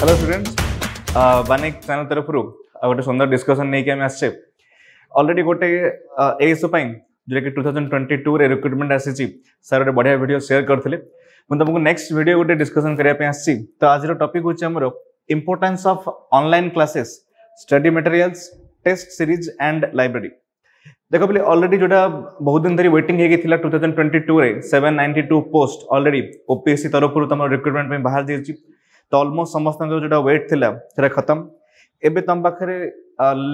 hello students Banik channel तरफ गोटे सुंदर डिस्कसन नहीं आस अलरेडी गोटे एसपी जो two thousand twenty two recruitment आसी सर गोटे बढ़िया भिड सेयर करी मुझे तुमको नेक्स्ट भिड गोटे डिस्कसन करने आस आज टपिक हूँ importance of online classes study materials test series and library देख बोले अलरेडी जो बहुत दिन धरी वेटिंग होगी टू थाउजेंड ट्वेंटी टू रे seven ninety two post already OPSC तरफ तुम रिक्रुटमेंट बाहर दे तो अलमोस्ट समस्त जो वेट थी से खत्म एवं तुम पाखे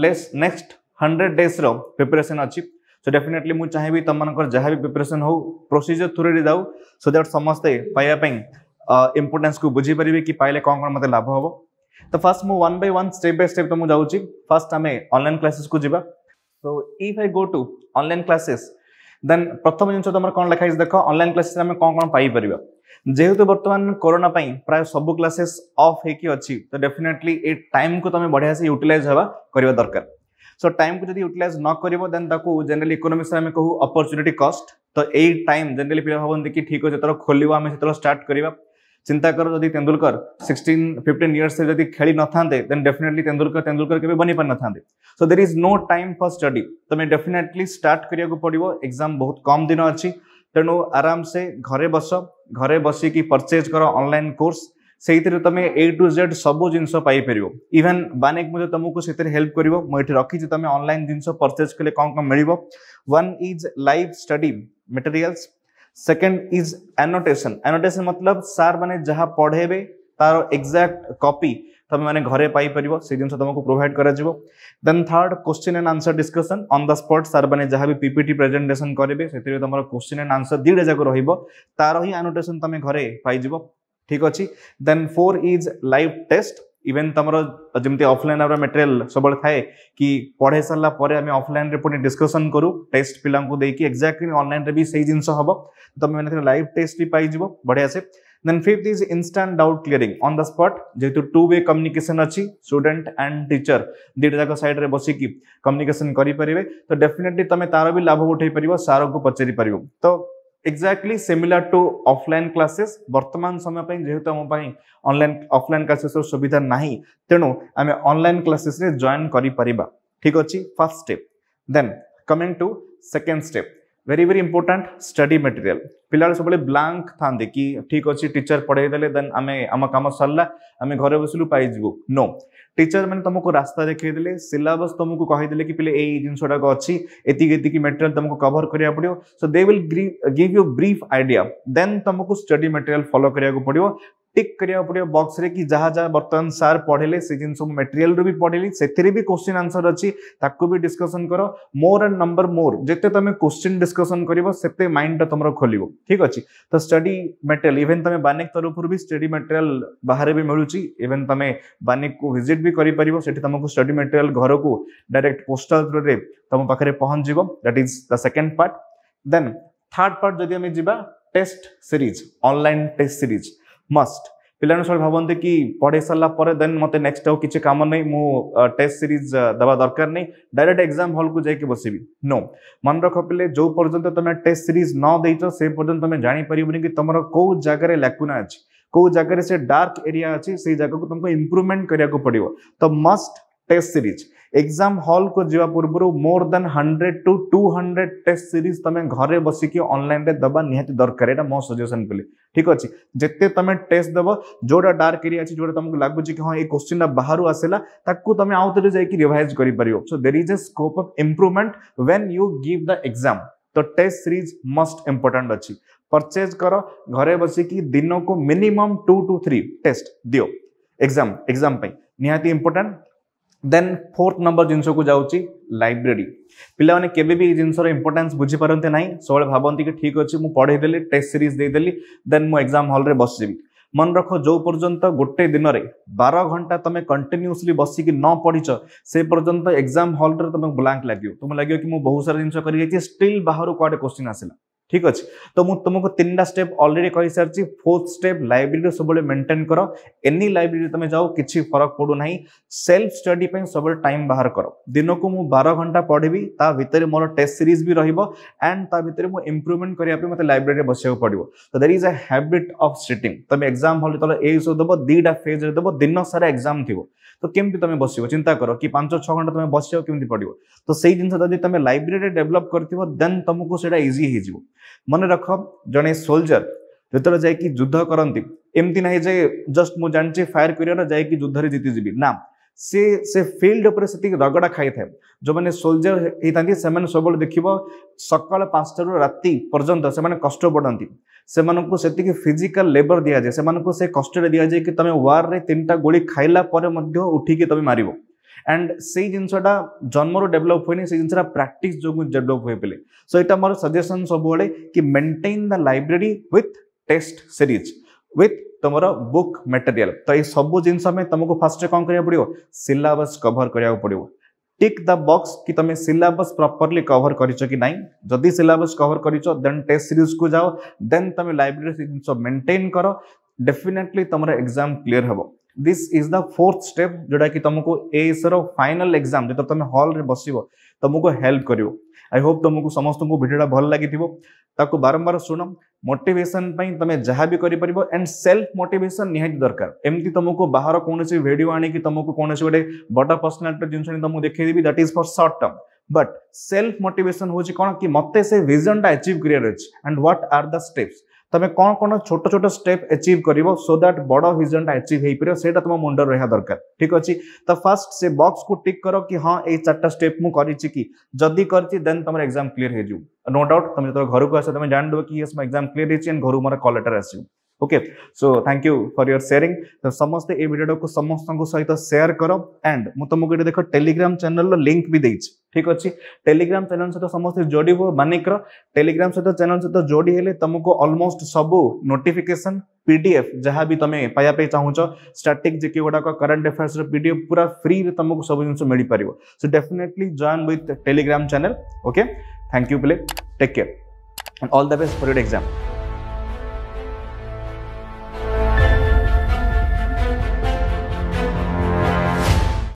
लेस नेक्स्ट हंड्रेड डेज रिपेरेसन अच्छी सो डेफिनेटली मुझे चाहे तुम मन जहाँ भी प्रिपेरेसन हो प्रोसीजर थ्रु रही जाऊ सो दैट समस्ते पाइबा इंपोर्टान्स को बुझीपरि कि पाइले कौन कौन मतलब लाभ हम तो फास्ट मुझे one by one step by step तुम जाऊँगी फास्ट आम अनल क्लासेस को जी तो if I go to online classes then प्रथम जिन तुम कौन लिखाई देख अनल क्लासेस कौन कौन पाइपर जेहेतु बर्तमान कोरोना प्राय सब क्लासेस अफ हो तो डेफिनेटली ए टाइम को तुम बढ़िया से यूटिलाइज हवा दरकार सो टाइम को जब यूटिलाइज न कर देन जेनेली इकोनोमिक्स में कहूँ अपरच्युनिटी कस्ट तो यही टाइम जेनेली पे भावती कि ठीक जो खोल आम से स्टार्ट करवा चिंता कर जब तेंदुलकर सिक्सटन फिफ्टन इयर्स जब खेली न था देन डेफिनेटली तेंदुलकर तेंदुलकर के बनी पार था so there is no time for study तुम्हें डेफिनेटली स्टार्ट करने को पड़ो एक्जाम बहुत कम दिन अच्छी तेणु आराम से घरे बस घरे बस कि परचेज कर अनलाइन कोर्स से तुम ए टू जेड सब जिनपर इवेन बानिक मुझे तुमको हेल्प कर मुझे रखी तुम अनल जिन परचेज कले कौन कौन मिले one is live study material second is annotation annotation मतलब सार मैंने जहाँ पढ़े ତାର ଏକ୍ଜାକ୍ଟ କପି ତମେମାନେ ଘରେ ପାଇପାରିବ ସେଇ ଜିନିଷ ତମକୁ ପ୍ରୋଭାଇଡ୍ କରାଯିବ then third question and answer discussion on the spot ସାର୍ମାନେ ଯାହା ବି ପିପିଟି ପ୍ରେଜେଣ୍ଟେସନ୍ କରିବେ ସେଥିରେ ତମର କ୍ୱେଶ୍ଚିନ୍ ଆଣ୍ଡ ଆନ୍ସର ଦୁଇଟା ଯାକ ରହିବ ତାର ହିଁ ଆନୋଟେସନ୍ ତମେ ଘରେ ପାଇଯିବ ଠିକ୍ ଅଛି then four is live test even ତମର ଯେମିତି ଅଫଲାଇନ୍ ଆମର ମେଟେରିଆଲ୍ ସବୁବେଳେ ଥାଏ କି ପଢ଼େଇ ସାରିଲା ପରେ ଆମେ ଅଫଲାଇନ୍ରେ ପୁଣି ଡିସ୍କସନ୍ କରୁ ଟେଷ୍ଟ ପିଲାଙ୍କୁ ଦେଇକି ଏକ୍ଜାକ୍ଟଲି ଅନଲାଇନ୍ରେ ବି ସେଇ ଜିନିଷ ହବ ତମେ ମାନେ ଲାଇଭ୍ ଟେଷ୍ଟ ବି ପାଇଯିବ ବଢ଼ିଆ ସେ then fifth is instant doubt clearing on the spot যেহেতু টু ওয়ে কমিউনিকেশন ଅଛି স্টুডেন্ট এন্ড টিচার দুইটা যাক সাইডরে বসিকি কমিউনিকেশন করিপারিবে তো ডেফিনেটলি তুমি তার বি লাভ উঠাই পারিব স্যারকে পচারি পারিব তো exactly similar to offline classes বর্তমান সময় পাই যেহেতু আমার পাই অনলাইন অফলাইন ক্লাসেসর সুবিধা নাই তেণু আমি অনলাইন ক্লাসেসরে জয়েন করিপারিবা ঠিক আছে first step then coming to second step very very important study material पिला सब ब्लांक था कि ठीक अच्छे टीचर पढ़ेदेले देन आम आम कम सरला आम घर बसलु पाइबू नो टीचर मैंने तुमको रास्ता देखेदे सिलबस तुमको कहीदे कि पे यही जिनसटा अच्छी एति मेटेरियाल तुमको कभर करा पड़ो so they will give you brief idea then तुमको स्टडी मेटेरियाल फलो करा पड़ो टिक करने पड़े बक्स कि जहाँ जहाँ बर्तमान सार पढ़े से जिन सब मेटेरियल भी पढ़ेली से भी क्वेश्चन आंसर अच्छी ताकू भी डिस्कसन कर मोर एंड नंबर मोर जिते तुम क्वेश्चन डिस्कसन करते माइंडा तुम खोल ठीक अच्छे तो स्टडी मेटेरियल इवेन तुम बानिक तरफ भी स्टडी मेटेरियल बाहर भी मिलूँ इवेन तुम बानिक को भिजिट भी करमको स्टडी मेटेरियल घर को डायरेक्ट पोस्टाल थ्रो में तुम पाखे पहुंच that is the second part then third part जब जा test series online test series must ପିଲାମାନେ ସବୁବେଳେ ଭାବନ୍ତି କି ପଢ଼େଇ ସାରିଲା ପରେ ଦେନ୍ ମୋତେ ନେକ୍ସଟ ଆଉ କିଛି କାମ ନାହିଁ ମୁଁ ଟେଷ୍ଟ ସିରିଜ ଦେବା ଦରକାର ନାହିଁ ଡାଇରେକ୍ଟ ଏକ୍ଜାମ ହଲ୍କୁ ଯାଇକି ବସିବି ନୋ ମନେ ରଖ ପିଲେ ଯେଉଁ ପର୍ଯ୍ୟନ୍ତ ତମେ ଟେଷ୍ଟ ସିରିଜ ନ ଦେଇଛ ସେ ପର୍ଯ୍ୟନ୍ତ ତମେ ଜାଣିପାରିବନି କି ତମର କୋଉ ଜାଗାରେ ଲାକୁନା ଅଛି କୋଉ ଜାଗାରେ ସେ ଡାର୍କ ଏରିଆ ଅଛି ସେଇ ଜାଗାକୁ ତମକୁ ଇମ୍ପ୍ରୁଭମେଣ୍ଟ କରିବାକୁ ପଡ଼ିବ ତ ମଷ୍ଟ ଟେଷ୍ଟ ସିରିଜ एग्जाम हल को जीवा पूर्व more than hundred two two hundred test series तुम घर बस कि अनलैन निहत दरकार मो सजेसन ठीक अच्छे जिते तुम टेस्ट दब जो डार्क एरिया जो तुमको लगुच कि हाँ ये क्वेश्चन बाहर आसला तुम आउ थे जाकि रिभाइज कर so there is a scope of improvement when you give the exam तो टेस्ट सीरीज मस्ट इंपोर्टाट अच्छी परचेज कर घर बस कि दिन को minimum two two three test the exam exam निहाती इंपोर्टाट ଦେନ୍ ଫୋର୍ଥ ନମ୍ବର ଜିନିଷକୁ ଯାଉଛି ଲାଇବ୍ରେରୀ ପିଲାମାନେ କେବେ ବି ଏଇ ଜିନିଷର ଇମ୍ପୋର୍ଟାନ୍ସ ବୁଝିପାରନ୍ତି ନାହିଁ ସବୁବେଳେ ଭାବନ୍ତି କି ଠିକ୍ ଅଛି ମୁଁ ପଢ଼େଇଦେଲି ଟେଷ୍ଟ ସିରିଜ୍ ଦେଇଦେଲି ଦେନ୍ ମୁଁ ଏକ୍ଜାମ୍ ହଲ୍ରେ ବସିଯିବି ମନେ ରଖ ଯେଉଁ ପର୍ଯ୍ୟନ୍ତ ଗୋଟେ ଦିନରେ ବାର ଘଣ୍ଟା ତମେ କଣ୍ଟିନ୍ୟୁସଲି ବସିକି ନ ପଢ଼ିଛ ସେ ପର୍ଯ୍ୟନ୍ତ ଏକ୍ଜାମ୍ ହଲ୍ରେ ତମେ ବ୍ଲାଙ୍କ ଲାଗିବ ତୁମେ ଲାଗିବ କି ମୁଁ ବହୁତ ସାରା ଜିନିଷ କରିଯାଇଛି ଷ୍ଟିଲ୍ ବାହାରୁ କୁଆଡ଼େ କୋଶ୍ଚିନ୍ ଆସିଲା ঠিক আছে তো মু তোমাকে তিনটা স্টেপ অলরেডি কই সারছি ফোর্থ স্টেপ লাইব্রেরি সবলে মেইনটেইন করো এনি লাইব্রেরি তুমি যাও কিছু ফরক পড়ু নাই সেলফ স্টাডি পে সবলে টাইম বাহার করো দিনকু মু 12 ঘন্টা পড়িবি তা ভিতরে মোর টেস্ট সিরিজ বি রহিব এন্ড তা ভিতরে মু ইমপ্রুভমেন্ট করিয়া পে মতে লাইব্রেরি বসিବାକୁ পড়িব তো there is a habit of sitting তুমি এক্সাম হলে তলে এই সব দেব দুইটা ফেজ রে দেব দিন সারা এক্সাম থিব তো কেমতি তুমি বসিব চিন্তা করো কি 5 6 ঘন্টা তুমি বসিব কেমতি পড়িব তো সেই জিনিস যদি তুমি লাইব্রেরি ডেভেলপ করতিব দেন তোমাকে সেটা ইজি হই যাব ମନେ ରଖ ଜଣେ ସୋଲଜର ଯେତେବେଳେ ଯାଇକି ଯୁଦ୍ଧ କରନ୍ତି ଏମିତି ନାହିଁ ଯେ ଜଷ୍ଟ ମୁଁ ଜାଣିଛି ଫାୟାର କରିବାର ଯାଇକି ଯୁଦ୍ଧରେ ଜିତିଯିବି ନା ସେ ସେ ଫିଲ୍ଡ ଉପରେ ସେତିକି ରଗଡ଼ା ଖାଇଥାଏ ଯେଉଁମାନେ ସୋଲଜର ହେଇଥାନ୍ତି ସେମାନେ ସବୁବେଳେ ଦେଖିବ ସକାଳ ପାଞ୍ଚଟାରୁ ରାତି ପର୍ଯ୍ୟନ୍ତ ସେମାନେ କଷ୍ଟ ପଡ଼ନ୍ତି ସେମାନଙ୍କୁ ସେତିକି ଫିଜିକାଲ ଲେବର ଦିଆଯାଏ ସେମାନଙ୍କୁ ସେ କଷ୍ଟରେ ଦିଆଯାଏ କି ତମେ ୱାର୍ରେ ତିନିଟା ଗୋଳି ଖାଇଲା ପରେ ମଧ୍ୟ ଉଠିକି ତମେ ମାରିବ ଆଣ୍ଡ ସେଇ ଜିନିଷଟା ଜନ୍ମରୁ ଡେଭଲପ୍ हुए ସେଇ ଜିନିଷଟା ପ୍ରାକ୍ଟିସ୍ ଯୋଗୁଁ ଡେଭଲପ୍ ହୁଏ ବୋଲି ସୋ ଏଇଟା ମୋର ସଜେସନ୍ ସବୁବେଳେ କି maintain the library with test series with तुम बुक मेटेरियाल तो ये सब जिनस तुमको फास्ट कौन करा पड़ो सिलेबस कभर करा पड़ो टिक द बॉक्स कि तुम सिलेबस प्रॉपर्ली कवर कर ना जदि सिलेबस कवर कर टेस्ट सीरीज को जाओ देन तुम लाइब्रेरी जिन मेंटेन करो डेफिनेटली तुम एग्जाम क्लीयर हे this is the fourth step जोटा कि तुमको एस रल एक्जाम जो तुम हल बस तुमको हेल्प कर आई होप तुमको समस्त को भिडा भल लगी बारंबार शुण मोटेसन तुम जहाँ भी करपर एंड सेल्फ मोटेसन निहती दरकार एमती तुमको बाहर कौन से भिड आणिक तुमको कौन से गोटे बड़ पर्सनालीटर जिन तुमको देखेदेवी that is for short term but self motivation हूँ कौन कि मत से भिजनटा achieve career and what are the steps তুমি কোন কোন ছোট ছোট স্টেপ আচিভ করিব সো দ্যাট বড় ভিজনটা আচিভ হয়ে পারিব সেটা তোমার মুন্ড রহা দরকার ঠিক আছে তো ফার্স্ট সে বক্স কু টিক কর কি হ্যাঁ এই চারটা স্টেপ মু করিছি কি যদি করিছি দেন তোমার এক্সাম ক্লিয়ার হয়ে যাও নো ডাউট তুমি যেত ঘরক আসো তুমি জানি দেব কি ইয়েস মো এক্সাম ক্লিয়ার হয়েছি এন্ড ঘরু মোর কল লেটার আসিব okay so thank you for your sharing तो समस्ते ये भिडियो को समस्त सहित सेयार कर एंड मु तुमको देख टेलीग्राम चैनल लिंक भी देती ठीक अच्छे टेलीग्राम चैनल सहित समस्त जोड़ हो टेलीग्राम सहित चैनल सहित जोड़ी हेले तुमको अलमोस्ट सब नोटिफिकेसन पीडीएफ जहाँ भी तुम्हें पाया चाहूच स्टाटिक जेके गुड़ाक करंट अफेयर्स पीडीएफ पूरा फ्री तुमको सब जिन मिल पार so definitely join with Telegram channel okay thank you please take care and all the best for your exam